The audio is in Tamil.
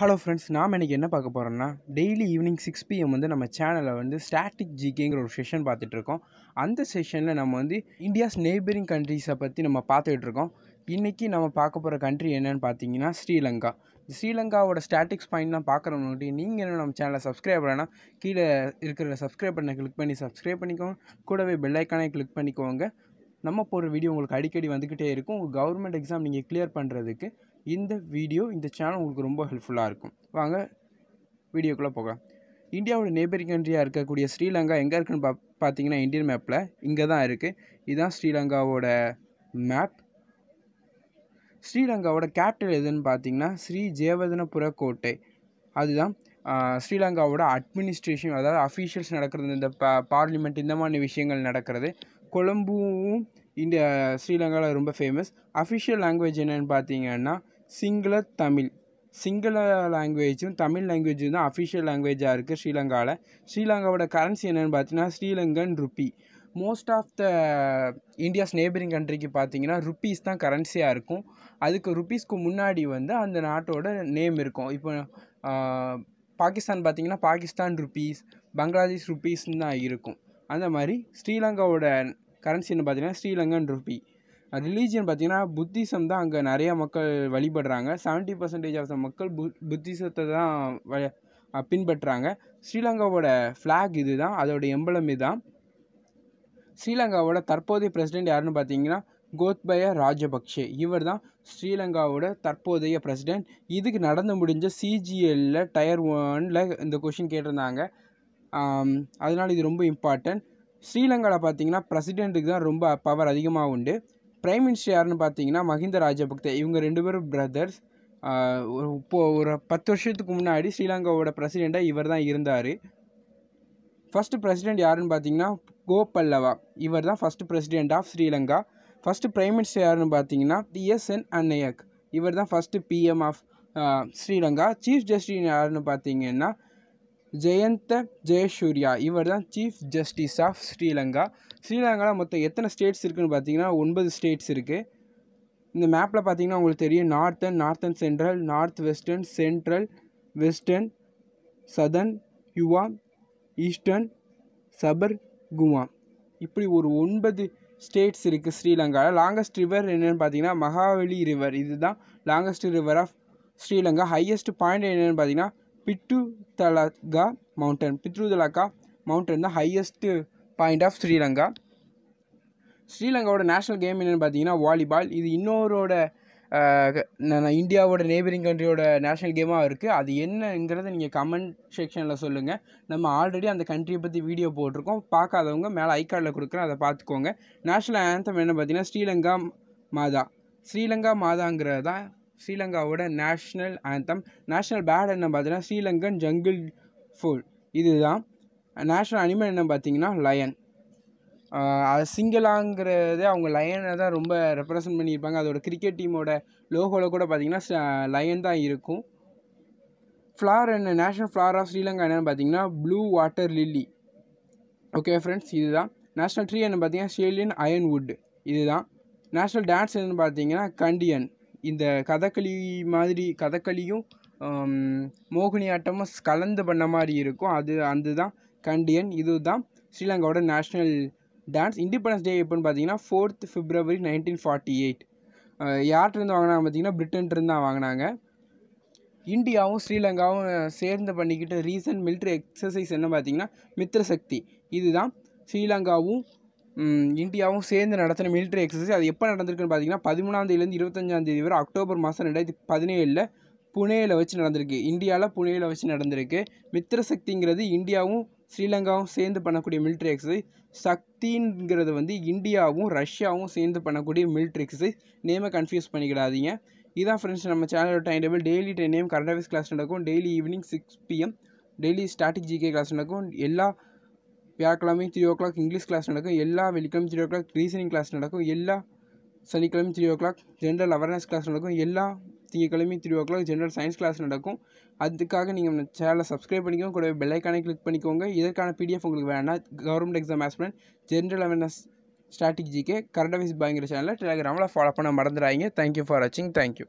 ஹலோ ஃப்ரெண்ட்ஸ் நாம் இன்றைக்கி என்ன பார்க்க போகிறோம்னா டெய்லி ஈவினிங் சிக்ஸ் பிஎம் வந்து நம்ம சேனலில் வந்து ஸ்டாட்டிக் ஜிகேங்கிற ஒரு செஷன் பார்த்துட்ருக்கோம் அந்த செஷனில் நம்ம வந்து இந்தியாஸ் நெய்பரிங் கண்ட்ரிஸை பற்றி நம்ம பார்த்துக்கிட்ருக்கோம் இன்றைக்கி நம்ம பார்க்க போகிற கண்ட்ரி என்னென்னு பார்த்தீங்கன்னா ஸ்ரீலங்கா ஸ்ரீலங்காவோட ஸ்டாட்டிக்ஸ் பாயிண்ட்லாம் பார்க்குறவங்கட்டி நீங்கள் என்ன நம்ம சேனலை சப்ஸ்கிரைப் பண்ணனா கீழே இருக்கிற சப்ஸ்கிரைப் பண்ண கிளிக் பண்ணி சப்ஸ்கிரைப் பண்ணிக்கோங்க கூடவே பெல்லைக்கானே கிளிக் பண்ணிக்கோங்க நம்ம போகிற வீடியோ உங்களுக்கு அடிக்கடி வந்துக்கிட்டே இருக்கும் கவர்மெண்ட் எக்ஸாம் நீங்கள் கிளியர் பண்ணுறதுக்கு இந்த வீடியோ இந்த சேனல் உங்களுக்கு ரொம்ப ஹெல்ப்ஃபுல்லாக இருக்கும் வாங்க வீடியோக்குள்ளே போகலாம் இந்தியாவோட நேபரிங் கண்ட்ரியாக இருக்கக்கூடிய ஸ்ரீலங்கா எங்கே இருக்குன்னு பா பார்த்தீங்கன்னா இந்தியன் மேப்பில் இங்கே தான் இருக்குது இதுதான் ஸ்ரீலங்காவோட மேப் ஸ்ரீலங்காவோட கேபிட்டல் எதுன்னு பார்த்தீங்கன்னா ஸ்ரீ ஜெயவதனபுர கோட்டை அதுதான் ஸ்ரீலங்காவோட அட்மினிஸ்ட்ரேஷன் அதாவது அஃபீஷியல்ஸ் நடக்கிறது இந்த பா பார்லிமெண்ட் இந்த மாதிரி விஷயங்கள் நடக்கிறது கொழும்புவும் இந்தியா ஸ்ரீலங்காவில் ரொம்ப ஃபேமஸ் அஃபிஷியல் லாங்குவேஜ் என்னென்னு பார்த்தீங்கன்னா சிங்கள தமிழ் சிங்கள லாங்குவேஜும் தமிழ் லாங்குவேஜும் தான் அஃபிஷியல் லாங்குவேஜாக இருக்குது ஸ்ரீலங்காவில் ஸ்ரீலங்காவோட கரன்சி என்னென்னு பார்த்தீங்கன்னா Sri Lankan rupee most of the India's neighbouring கண்ட்ரிக்கு பார்த்தீங்கன்னா ருப்பீஸ் தான் கரன்சியாக இருக்கும் அதுக்கு ருப்பீஸ்க்கு முன்னாடி வந்து அந்த நாட்டோட நேம் இருக்கும் இப்போ பாகிஸ்தான் பார்த்திங்கன்னா பாகிஸ்தான் ருப்பீஸ் பங்களாதேஷ் ருப்பீஸ்ன்னு தான் இருக்கும் அந்த மாதிரி ஸ்ரீலங்காவோட கரன்சின்னு பார்த்தீங்கன்னா ஸ்ரீலங்கன் ருபி ரிலீஜியன் பார்த்தீங்கன்னா புத்திசம் தான் அங்கே நிறையா மக்கள் வழிபடுறாங்க செவன்ட்டி பர்சன்டேஜ் ஆஃப் த மக்கள் பு புத்திசத்தை தான் பின்பற்றுறாங்க ஸ்ரீலங்காவோட ஃப்ளாக் இது தான் அதோடய எம்பளம் இதுதான் ஸ்ரீலங்காவோட தற்போதைய பிரசிடென்ட் யாருன்னு பார்த்தீங்கன்னா கோத்பய ராஜபக்ஷே இவர் தான் ஸ்ரீலங்காவோட தற்போதைய பிரசிடெண்ட் இதுக்கு நடந்து முடிஞ்ச சிஜிஎல்ல டயர் ஒனில் இந்த கொஷின் கேட்டிருந்தாங்க அதனால் இது ரொம்ப இம்பார்ட்டன்ட் ஸ்ரீலங்காவில் பார்த்தீங்கன்னா பிரசிடெண்ட்டுக்கு தான் ரொம்ப பவர் அதிகமாக உண்டு பிரைம் மினிஸ்டர் யாருன்னு பார்த்தீங்கன்னா மஹிந்த ராஜபக்தே இவங்க ரெண்டு பேரும் பிரதர்ஸ் இப்போது ஒரு பத்து வருஷத்துக்கு முன்னாடி ஸ்ரீலங்காவோட பிரசிடெண்ட்டாக இவர் தான் இருந்தார் ஃபஸ்ட்டு பிரசிடெண்ட் யாருன்னு பார்த்தீங்கன்னா கோபல்லவா இவர் தான் first president of Sri Lanka first prime minister யாருன்னு பார்த்தீங்கன்னா என் அன்னையக் இவர் தான் first PM of Sri Lanka chief justice யாருன்னு பார்த்தீங்கன்னா ஜெயந்த ஜெயசூர்யா இவர் தான் சீஃப் ஜஸ்டிஸ் ஆஃப் ஸ்ரீலங்கா ஸ்ரீலங்காவில் மொத்தம் எத்தனை ஸ்டேட்ஸ் இருக்குதுன்னு பார்த்தீங்கன்னா ஒன்பது ஸ்டேட்ஸ் இருக்குது இந்த மேப்பில் பார்த்தீங்கன்னா உங்களுக்கு தெரியும் northern northern central north western central western southern Uva eastern Sabaragamuwa இப்படி ஒரு ஒன்பது ஸ்டேட்ஸ் இருக்குது ஸ்ரீலங்காவில் லாங்கஸ்ட் ரிவர் என்னென்னு பார்த்தீங்கன்னா மகாவலி ரிவர் இதுதான் longest river of Sri Lanka highest point என்னென்னு பார்த்தீங்கன்னா பிட்டுதலகா மவுண்டன் பித்ருதலகா மவுண்டன் தான் ஹையஸ்ட்டு பாயிண்ட் ஆஃப் ஸ்ரீலங்கா ஸ்ரீலங்காவோட நேஷ்னல் கேம் என்னென்னு பார்த்தீங்கன்னா வாலிபால் இது இன்னொரோட இந்தியாவோட நேபரிங் கண்ட்ரியோட நேஷ்னல் கேமாக இருக்குது அது என்னங்கிறத நீங்கள் கமெண்ட் செக்ஷனில் சொல்லுங்கள் நம்ம ஆல்ரெடி அந்த கண்ட்ரியை பற்றி வீடியோ போட்டிருக்கோம் பார்க்காதவங்க மேலே ஐ கார்டில் கொடுக்குறேன் அதை பார்த்துக்கோங்க நேஷனல் ஆந்தம் என்ன பார்த்தீங்கன்னா ஸ்ரீலங்கா மாதா ஸ்ரீலங்கா மாதாங்கிறது தான் ஸ்ரீலங்காவோட நேஷ்னல் ஆந்தம் நேஷ்னல் பேர்ட் என்ன பார்த்தீங்கன்னா ஸ்ரீலங்கன் ஜங்கிள் ஃபுல் இதுதான் நேஷ்னல் அனிமல் என்ன பார்த்தீங்கன்னா லயன் அது சிங்கிளாங்கிறதே அவங்க லயனை தான் ரொம்ப ரெப்ரசன்ட் பண்ணியிருப்பாங்க அதோட கிரிக்கெட் டீமோட லோகோவில் கூட பார்த்தீங்கன்னா லயன் தான் இருக்கும் ஃப்ளார் என்ன நேஷ்னல் ஃப்ளார் ஆஃப் ஸ்ரீலங்கா என்னென்னு பார்த்தீங்கன்னா blue water lily okay friends இதுதான் நேஷ்னல் ட்ரீ என்ன பார்த்தீங்கன்னா ஷேலியன் அயன்வுட் இதுதான் நேஷ்னல் டான்ஸ் என்னென்னு பார்த்தீங்கன்னா கண்டியன் இந்த கதகளி மாதிரி கதகளியும் மோகினி ஆட்டமும் கலந்து பண்ண மாதிரி இருக்கும் அது அது தான் கண்டியன் இது தான் ஸ்ரீலங்காவோட நேஷ்னல் டான்ஸ் இண்டிபெண்டன்ஸ் டே எப்படின்னு பார்த்தீங்கன்னா fourth February nineteen forty eight யார்கிட்டருந்து வாங்கினாங்க பார்த்தீங்கன்னா பிரிட்டன்ட்ருந்து தான் வாங்கினாங்க இந்தியாவும் ஸ்ரீலங்காவும் சேர்ந்து பண்ணிக்கிட்ட ரீசன்ட் மிலிட்ரி எக்ஸசைஸ் என்ன பார்த்தீங்கன்னா மித்திரசக்தி இதுதான் ஸ்ரீலங்காவும் இந்தியாவும் சேர்ந்து நடத்தின மிலிட்ரி எக்ஸசைஸ் அது எப்போ நடந்திருக்குன்னு பார்த்தீங்கன்னா பதிமூணாந்தேதியிலேருந்து இருபத்தஞ்சாந்தேதி வரை அக்டோபர் மாதம் ரெண்டாயிரத்தி பதினேழில் புனேயில் வச்சு நடந்திருக்கு இந்தியாவில் புனேயில் வச்சு நடந்திருக்கு மித்திரசக்திங்கிறது இந்தியாவும் ஸ்ரீலங்காவும் சேர்ந்து பண்ணக்கூடிய மிலிட்ரி எக்ஸசைஸ் சக்திங்கிறது வந்து இந்தியாவும் ரஷ்யாவும் சேர்ந்து பண்ணக்கூடிய மிலிட்ரி எக்ஸசைஸ் நேமை கன்ஃபியூஸ் பண்ணிக்கிடாதீங்க இதான் ஃப்ரெண்ட்ஸ் நம்ம சேனலோட time table daily time name current affairs class நடக்கும் daily evening six PM daily static GK class நடக்கும் எல்லா வியாழக்கிழமையும் three o'clock English class நடக்கும் எல்லா வெள்ளிக்கிழமை three o'clock reasoning class நடக்கும் எல்லா சனிக்கிழமை three o'clock general awareness class நடக்கும் எல்லா திங்கக்கிழமை three o'clock general science class நடக்கும் அதுக்காக நீங்கள் சேனலை சப்ஸ்கிரைப் பண்ணிக்கோங்க கூடவே பெல்லைக்கானே கிளிக் பண்ணிக்கோங்க இதற்கான பிடிஎஃப் உங்களுக்கு வேணாம் government exam aspirant general awareness ஸ்ட்ராட்டஜிக்கே கரண்ட் அஃபீஸ் பயங்கர சேனலில் டெலிகிராமில் ஃபாலோ பண்ண மறந்துடாதீங்க தேங்க்யூ ஃபார் வாட்சிங் தேங்க்யூ